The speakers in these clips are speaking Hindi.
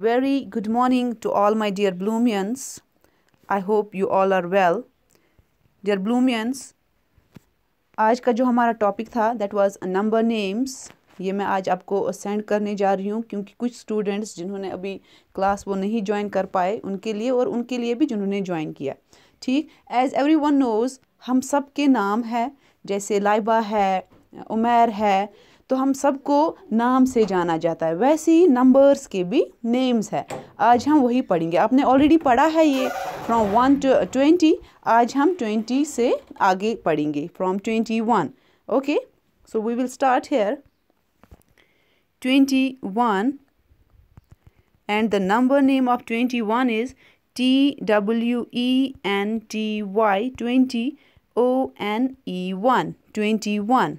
Very good morning to all my dear Bloomians. I hope you all are well. Dear Bloomians, आज का जो हमारा टॉपिक था दैट वॉज नंबर नेम्स ये मैं आज आपको सेंड करने जा रही हूँ क्योंकि कुछ स्टूडेंट्स जिन्होंने अभी क्लास वो नहीं ज्वाइन कर पाए उनके लिए और उनके लिए भी जिन्होंने ज्वाइन किया ठीक एज एवरी वन नोज़ हम सब के नाम है जैसे लाइबा है उमेर है तो हम सबको नाम से जाना जाता है वैसे ही नंबर्स के भी नेम्स है आज हम वही पढ़ेंगे आपने ऑलरेडी पढ़ा है ये फ्रॉम वन टू ट्वेंटी आज हम ट्वेंटी से आगे पढ़ेंगे from twenty one okay so we will start here twenty one and the number name of twenty one is T W E N T Y twenty O N E one twenty one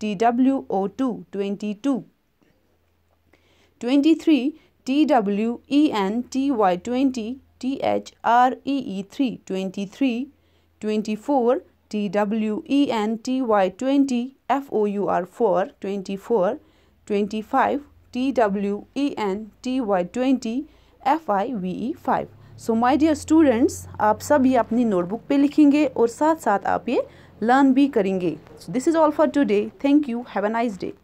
TWO2 22 23 TWEN TY20 THREE3 23 24 TWEN TY20 FOUR4 24 25 TWEN TY20 FIVE5 so my dear students आप सभी अपनी नोटबुक पे लिखेंगे और साथ साथ आप ये लर्न भी करेंगे this is all for today thank you have a nice day